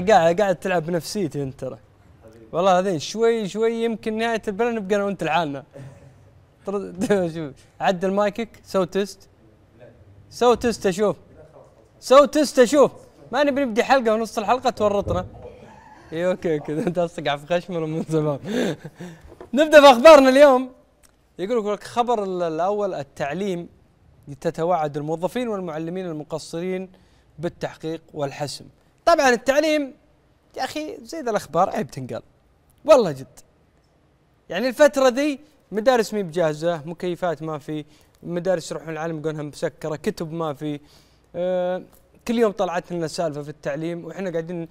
قاعد قاعد تلعب بنفسيتي انت ترى والله هذين شوي شوي يمكن نهايه البلد نبقى انا وانت لحالنا شوف عدل مايكك سو تيست سو تيست اشوف سو تيست اشوف ما نبي نبدي حلقه ونص الحلقه تورطنا اي اوكي كذا انت اصقع في خشمنا من زمان نبدا في اخبارنا اليوم يقول لك خبر الاول التعليم تتوعد الموظفين والمعلمين المقصرين بالتحقيق والحسم طبعا التعليم يا اخي زي ذا الاخبار عيب تنقال والله جد يعني الفتره ذي مدارس مي بجاهزه مكيفات ما في مدارس يروحون العالم يقولونها مسكره كتب ما في آه كل يوم طلعت لنا سالفه في التعليم واحنا قاعدين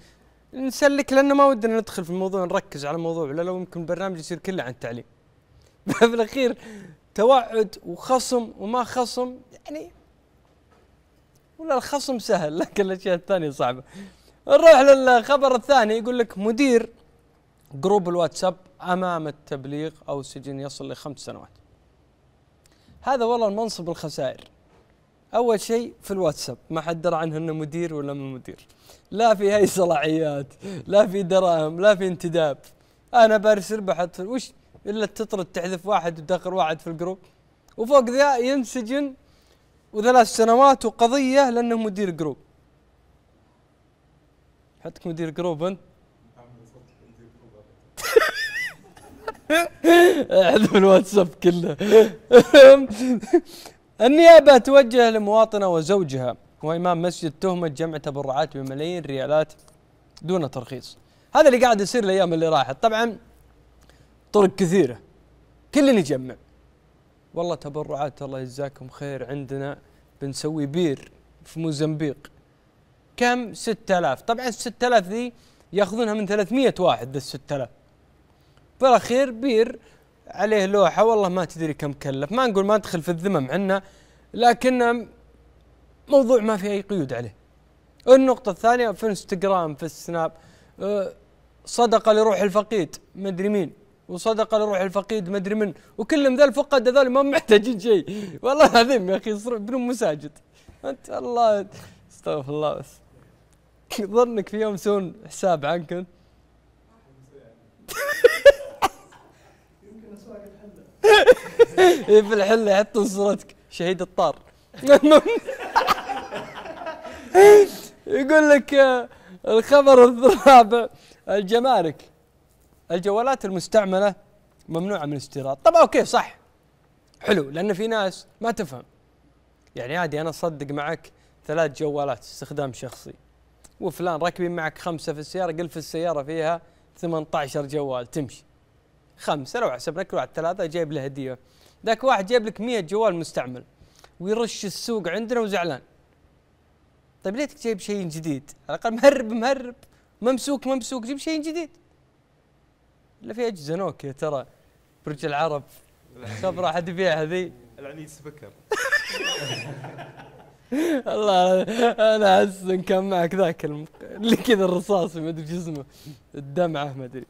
نسلك لانه ما ودنا ندخل في الموضوع نركز على الموضوع ولا لو يمكن البرنامج يصير كله عن التعليم في الاخير توعد وخصم وما خصم يعني ولا الخصم سهل لكن الاشياء الثانيه صعبه نروح للخبر الثاني يقول لك مدير جروب الواتساب امام التبليغ او سجن يصل لخمس سنوات. هذا والله المنصب الخسائر. اول شيء في الواتساب ما حد درى عنه انه مدير ولا مو مدير. لا في اي صلاحيات، لا في دراهم، لا في انتداب. انا بارسل بحط وش الا تطرد تحذف واحد وتدخل واحد في الجروب. وفوق ذا ينسجن وثلاث سنوات وقضيه لانه مدير جروب. حطك مدير جروب احذف الواتساب كله النيابة توجه لمواطنة وزوجها وإمام مسجد تهمة جمع تبرعات بملايين ريالات دون ترخيص هذا اللي قاعد يصير الأيام اللي راحت طبعا طرق كثيرة كل اللي يجمع والله تبرعات الله يجزاكم خير عندنا بنسوي بير في موزمبيق كم 6000 طبعا 6000 ذي ياخذونها من 300 واحد ذا 6000 بالاخير بير عليه لوحه والله ما تدري كم كلف ما نقول ما ندخل في الذمم عنا لكن موضوع ما في اي قيود عليه النقطه الثانيه في انستغرام في السناب أه، صدقه لروح الفقيد مدري مين وصدقه لروح الفقيد مدري من وكلهم ذا الفقد هذول ما محتاجين شيء والله العظيم يا اخي بنو مساجد انت الله استغفر الله بس ظنك في يوم يسوون حساب الحله في الحله يحطون صورتك شهيد الطار يقول لك آه، الخبر الرابع الجمارك الجوالات المستعمله ممنوعه من الاستيراد طب اوكي صح حلو لان في ناس ما تفهم يعني عادي انا اصدق معك ثلاث جوالات استخدام شخصي وفلان راكبين معك خمسه في السياره قل في السياره فيها 18 جوال تمشي خمسه لو حسبنا كل واحد ثلاثه جايب له هديه ذاك واحد جايب لك 100 جوال مستعمل ويرش السوق عندنا وزعلان طيب ليتك جايب شيء جديد على الاقل مهرب مهرب ممسوك ممسوك جيب شيء جديد الا في اجهزه نوكيا ترى برج العرب خبره حد يبيعها ذي العنيد سبكر الله انا احس ان كان معك ذاك المق... اللي كذا الرصاصي ما ادري جسمه الدمعه ما ادري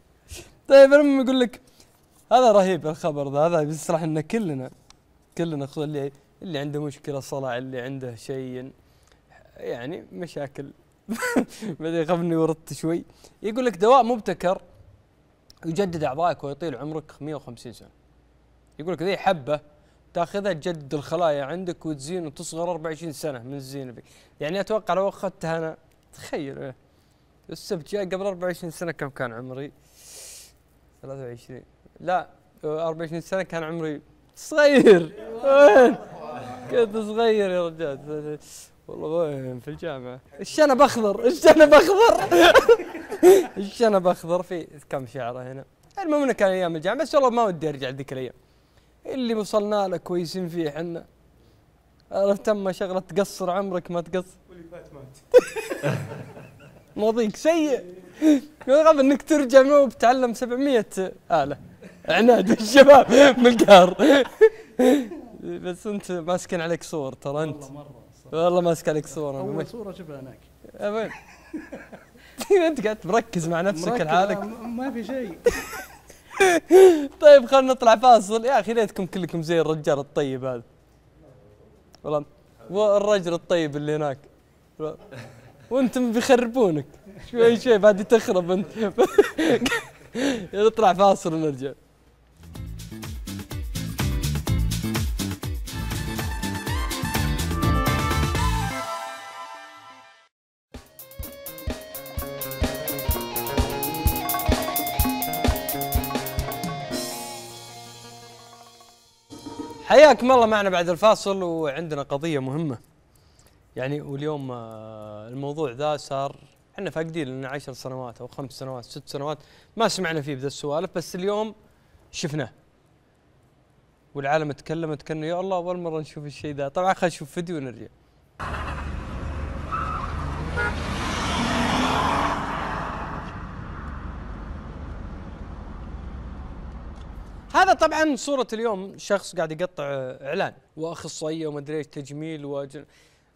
طيب المهم يقول لك هذا رهيب الخبر ذا هذا بيشرح ان كلنا كلنا خصوصا اللي اللي عنده مشكله صلع اللي عنده شيء يعني مشاكل ما ادري خفني وردت شوي يقول لك دواء مبتكر يجدد اعضائك ويطيل عمرك 150 سنه يقول لك ذي حبه تاخذها تجدد الخلايا عندك وتزين وتصغر 24 سنه من زينبي يعني اتوقع لو اخذتها انا تخيل السبت جاي قبل 24 سنه كم كان عمري 23 لا 24 سنه كان عمري صغير وين كنت صغير يا رجال والله وين في الجامعه الشنب اخضر الشنب اخضر الشنب اخضر في كم شعره هنا المهم انه كان ايام الجامعه بس والله ما ودي ارجع ذيك الايام اللي وصلنا له كويسين فيه احنا عرفت اما شغله تقصر عمرك ما تقصر واللي فات مات ماضيك سيء غاب انك ترجع مو بتعلم 700 اله عناد الشباب من القهر بس انت ماسكين عليك صور ترى انت والله مره والله ماسك عليك صور اول صوره شوفها هناك وين انت قاعد مركز مع نفسك لحالك ما في شيء طيب خلينا نطلع فاصل يا اخي ليتكم كلكم زي الرجال الطيب هذا والله والرجل الطيب اللي هناك وانتم بيخربونك شوي شوي بعد تخرب انت نطلع فاصل ونرجع حياكم الله معنا بعد الفاصل وعندنا قضيه مهمه يعني واليوم آه، الموضوع ذا صار احنا فاقدين لنا عشر سنوات او خمس سنوات ست سنوات ما سمعنا فيه بذا السوالف بس اليوم شفناه والعالم تكلمت كانه يا الله اول مره نشوف الشيء ذا طبعا خلينا نشوف فيديو ونرجع طبعا صورة اليوم شخص قاعد يقطع اعلان واخصائية ادري ايش تجميل وجن...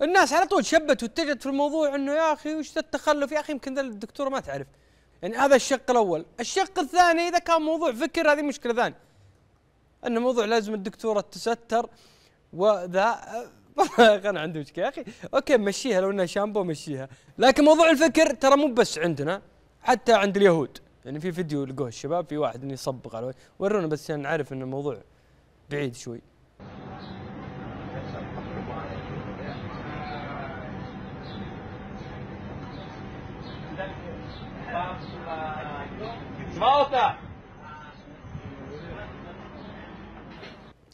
الناس على طول شبت واتجهت في الموضوع انه يا اخي وش ذا التخلف يا اخي يمكن ذا الدكتورة ما تعرف يعني هذا الشق الاول، الشق الثاني اذا كان موضوع فكر هذه مشكلة ثانية. انه موضوع لازم الدكتورة تستر وذا انا عندي مشكلة يا اخي اوكي مشيها لو انها شامبو مشيها، لكن موضوع الفكر ترى مو بس عندنا حتى عند اليهود. يعني في فيديو لقوه الشباب في واحد انه يصبغ على وجهه ورونا بس عشان يعني نعرف ان الموضوع بعيد شوي موتى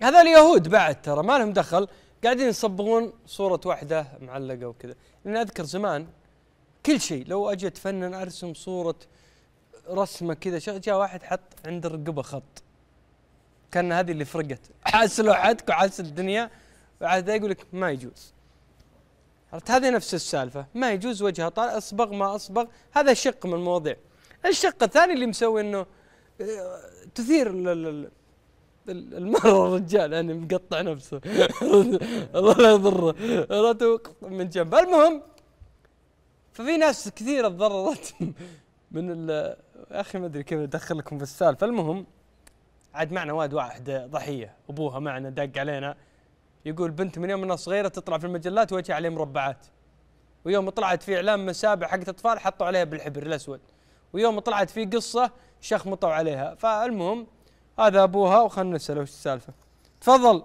هذا اليهود بعد ترى ما لهم دخل قاعدين يصبغون صورة واحدة معلقة وكذا لأن أذكر زمان كل شيء لو أجي أتفنن أرسم صورة رسمه كذا جاء واحد حط عند الرقبه خط كان هذه اللي فرقت حاس لوحتك وحاس الدنيا بعد يقول لك ما يجوز عرفت هذه نفس السالفه ما يجوز وجهها طال اصبغ ما اصبغ هذا شق من المواضيع الشق الثاني اللي مسوي انه آه، تثير المرة الرجال يعني مقطع نفسه الله لا يضره لا من جنب المهم ففي ناس كثيره تضررت من اخي ما ادري كيف ادخلكم في السالفه المهم عاد معنا واد واحد ضحيه ابوها معنا دق علينا يقول بنت من يوم انها صغيره تطلع في المجلات وجهها عليه مربعات ويوم طلعت في اعلان مسابح حقت اطفال حطوا عليها بالحبر الاسود ويوم طلعت في قصه شخمطوا عليها فالمهم هذا ابوها وخلنا نساله وش السالفه تفضل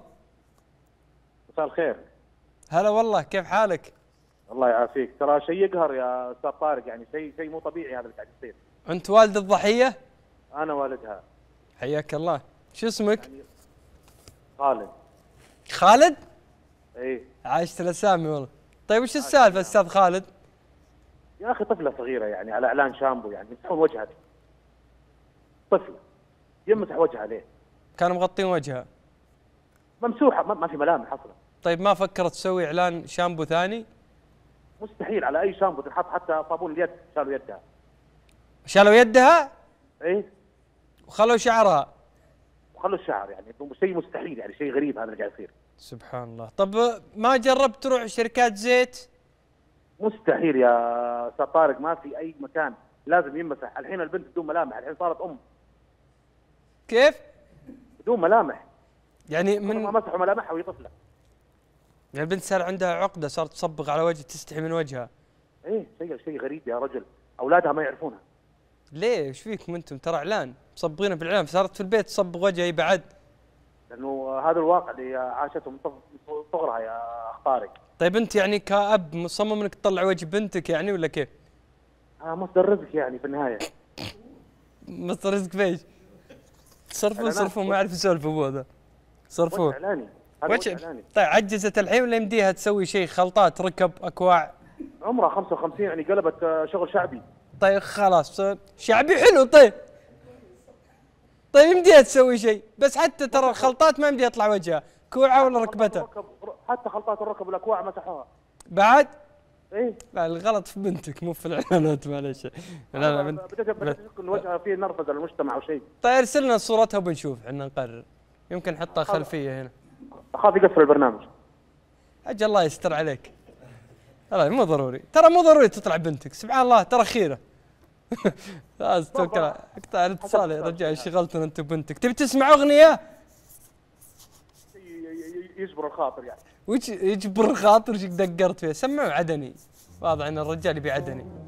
مساء الخير هلا والله كيف حالك؟ الله يعافيك ترى شيء يقهر يا استاذ طارق يعني شيء شيء مو طبيعي هذا اللي قاعد يصير انت والد الضحيه انا والدها حياك الله شو اسمك يعني خالد خالد ايه عايشت الاسامي والله طيب وش السالفه استاذ خالد يا اخي طفله صغيره يعني على اعلان شامبو يعني يمسحون وجهها طفله يمسح وجهها ليه كانوا مغطين وجهها ممسوحه ما في ملامح اصلا طيب ما فكرت تسوي اعلان شامبو ثاني مستحيل على اي شامبو تنحط حتى صابون اليد شالوا يدها شالوا يدها؟ ايه وخلوا شعرها وخلوا الشعر يعني شيء مستحيل يعني شيء غريب هذا اللي قاعد يصير سبحان الله طب ما جربت تروح شركات زيت؟ مستحيل يا استاذ طارق ما في اي مكان لازم ينمسح الحين البنت بدون ملامح الحين صارت ام كيف؟ بدون ملامح يعني من ما مسحوا ملامحها وهي طفله يعني البنت صار عندها عقده صارت تصبغ على وجهها تستحي من وجهها ايه شيء شيء غريب يا رجل اولادها ما يعرفونها ليه ايش فيكم انتم ترى اعلان مصبغينها في الاعلان صارت في البيت تصبغ وجهها اي بعد لانه هذا الواقع اللي عاشته من صغرها يا اخ طيب انت يعني كاب مصمم انك تطلع وجه بنتك يعني ولا كيف؟ اه مصدر رزق يعني في النهايه مصدر رزق فيش؟ صرفوا صرفوا ما اعرف يسولف ابوه ذا صرفوه اعلاني وش طيب عجزت الحين ولا يمديها تسوي شيء خلطات ركب اكواع عمرها 55 يعني قلبت آه، شغل شعبي طيب خلاص شعبي حلو طيب طيب يمديها تسوي شيء بس حتى ترى الخلطات ما يمديها يطلع وجهها كوعه ولا ركبتها حتى خلطات الركب والاكواع مسحوها بعد ايه لا الغلط في بنتك مو في الاعلانات معلش لا لا بنت بديت بديت ان وجهها فيه نرفز للمجتمع او شيء طيب ارسل لنا صورتها وبنشوف احنا نقرر يمكن نحطها خلفيه هنا اخاف يقفل البرنامج اجل الله يستر عليك لا مو ضروري ترى مو ضروري تطلع بنتك سبحان الله ترى خيره خلاص آه، توكل اقطع الاتصال يا رجال شغلتنا انت وبنتك تبي تسمع اغنيه؟ يجبر الخاطر يعني وش يجبر الخاطر وش دقرت فيها سمعوا عدني واضح ان الرجال يبي عدني